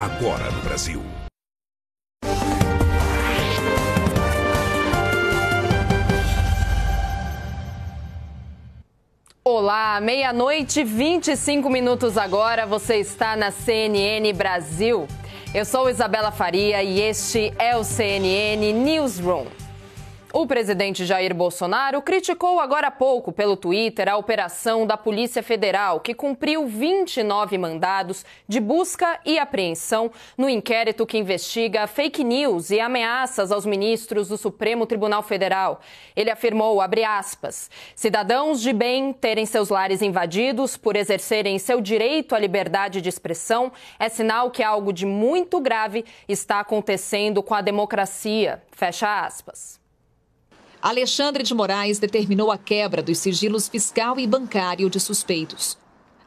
agora no Brasil. Olá, meia-noite, 25 minutos agora, você está na CNN Brasil. Eu sou Isabela Faria e este é o CNN Newsroom. O presidente Jair Bolsonaro criticou agora há pouco pelo Twitter a operação da Polícia Federal, que cumpriu 29 mandados de busca e apreensão no inquérito que investiga fake news e ameaças aos ministros do Supremo Tribunal Federal. Ele afirmou, aspas, cidadãos de bem terem seus lares invadidos por exercerem seu direito à liberdade de expressão é sinal que algo de muito grave está acontecendo com a democracia. Fecha aspas. Alexandre de Moraes determinou a quebra dos sigilos fiscal e bancário de suspeitos.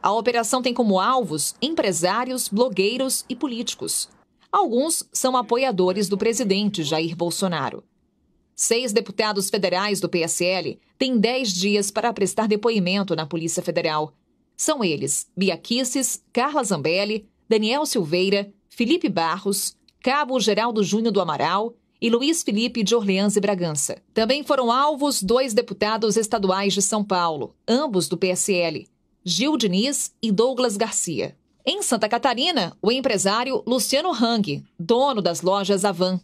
A operação tem como alvos empresários, blogueiros e políticos. Alguns são apoiadores do presidente Jair Bolsonaro. Seis deputados federais do PSL têm dez dias para prestar depoimento na Polícia Federal. São eles Bia Carla Zambelli, Daniel Silveira, Felipe Barros, Cabo Geraldo Júnior do Amaral e Luiz Felipe de Orleans e Bragança. Também foram alvos dois deputados estaduais de São Paulo, ambos do PSL, Gil Diniz e Douglas Garcia. Em Santa Catarina, o empresário Luciano Hang, dono das lojas Avan.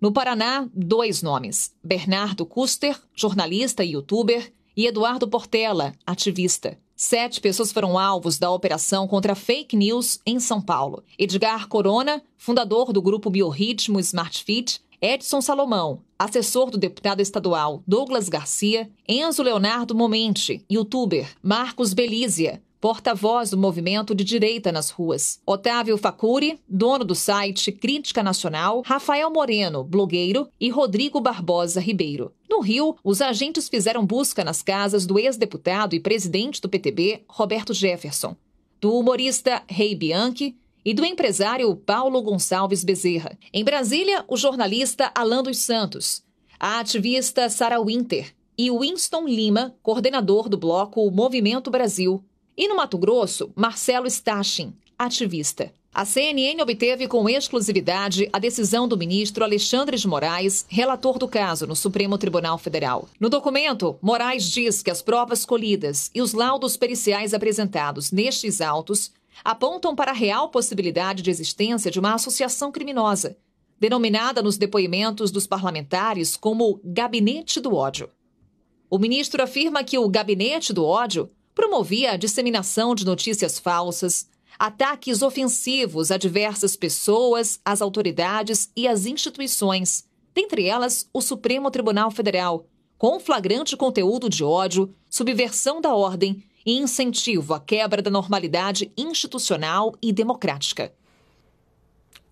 No Paraná, dois nomes: Bernardo Custer, jornalista e youtuber, e Eduardo Portela, ativista. Sete pessoas foram alvos da operação contra fake news em São Paulo. Edgar Corona, fundador do grupo Biorritmo Smart Fit, Edson Salomão, assessor do deputado estadual Douglas Garcia, Enzo Leonardo Momente, youtuber Marcos Belízia, porta-voz do movimento de direita nas ruas. Otávio Facuri, dono do site Crítica Nacional, Rafael Moreno, blogueiro, e Rodrigo Barbosa Ribeiro. No Rio, os agentes fizeram busca nas casas do ex-deputado e presidente do PTB, Roberto Jefferson, do humorista Rei Bianchi, e do empresário Paulo Gonçalves Bezerra. Em Brasília, o jornalista Alan dos Santos, a ativista Sara Winter e Winston Lima, coordenador do bloco Movimento Brasil. E no Mato Grosso, Marcelo Stachin, ativista. A CNN obteve com exclusividade a decisão do ministro Alexandre de Moraes, relator do caso no Supremo Tribunal Federal. No documento, Moraes diz que as provas colhidas e os laudos periciais apresentados nestes autos apontam para a real possibilidade de existência de uma associação criminosa, denominada nos depoimentos dos parlamentares como Gabinete do Ódio. O ministro afirma que o Gabinete do Ódio promovia a disseminação de notícias falsas, ataques ofensivos a diversas pessoas, às autoridades e às instituições, dentre elas o Supremo Tribunal Federal, com flagrante conteúdo de ódio, subversão da ordem e incentivo à quebra da normalidade institucional e democrática.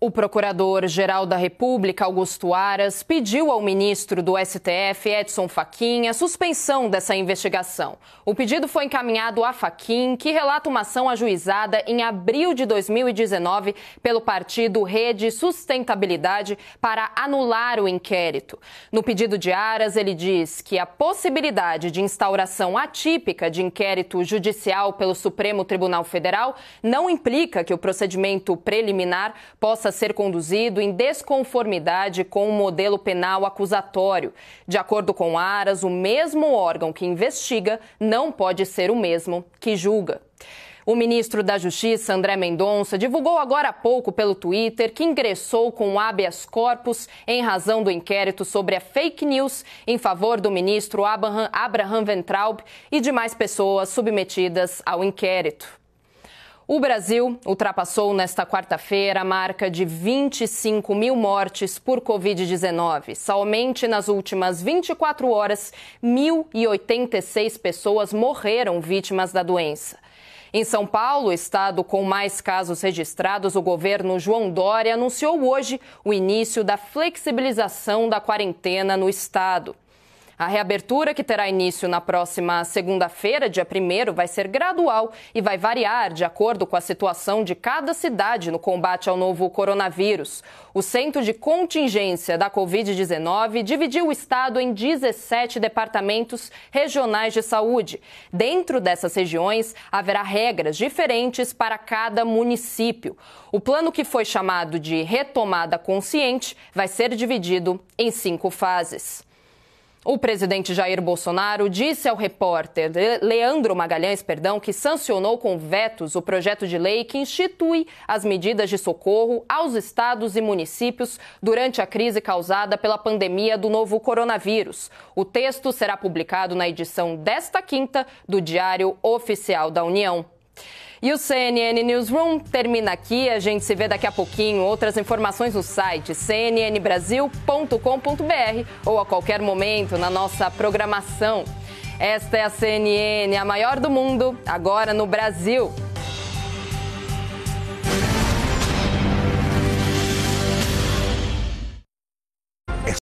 O procurador-geral da República, Augusto Aras, pediu ao ministro do STF, Edson Fachin, a suspensão dessa investigação. O pedido foi encaminhado a Fachin, que relata uma ação ajuizada em abril de 2019 pelo partido Rede Sustentabilidade para anular o inquérito. No pedido de Aras, ele diz que a possibilidade de instauração atípica de inquérito judicial pelo Supremo Tribunal Federal não implica que o procedimento preliminar possa ser conduzido em desconformidade com o modelo penal acusatório. De acordo com Aras, o mesmo órgão que investiga não pode ser o mesmo que julga. O ministro da Justiça, André Mendonça, divulgou agora há pouco pelo Twitter que ingressou com habeas corpus em razão do inquérito sobre a fake news em favor do ministro Abraham Ventraub e de mais pessoas submetidas ao inquérito. O Brasil ultrapassou nesta quarta-feira a marca de 25 mil mortes por Covid-19. Somente nas últimas 24 horas, 1.086 pessoas morreram vítimas da doença. Em São Paulo, estado com mais casos registrados, o governo João Dória anunciou hoje o início da flexibilização da quarentena no estado. A reabertura, que terá início na próxima segunda-feira, dia 1, vai ser gradual e vai variar de acordo com a situação de cada cidade no combate ao novo coronavírus. O Centro de Contingência da Covid-19 dividiu o estado em 17 departamentos regionais de saúde. Dentro dessas regiões, haverá regras diferentes para cada município. O plano que foi chamado de retomada consciente vai ser dividido em cinco fases. O presidente Jair Bolsonaro disse ao repórter Leandro Magalhães, perdão, que sancionou com vetos o projeto de lei que institui as medidas de socorro aos estados e municípios durante a crise causada pela pandemia do novo coronavírus. O texto será publicado na edição desta quinta do Diário Oficial da União. E o CNN Newsroom termina aqui. A gente se vê daqui a pouquinho. Outras informações no site cnnbrasil.com.br ou a qualquer momento na nossa programação. Esta é a CNN, a maior do mundo, agora no Brasil.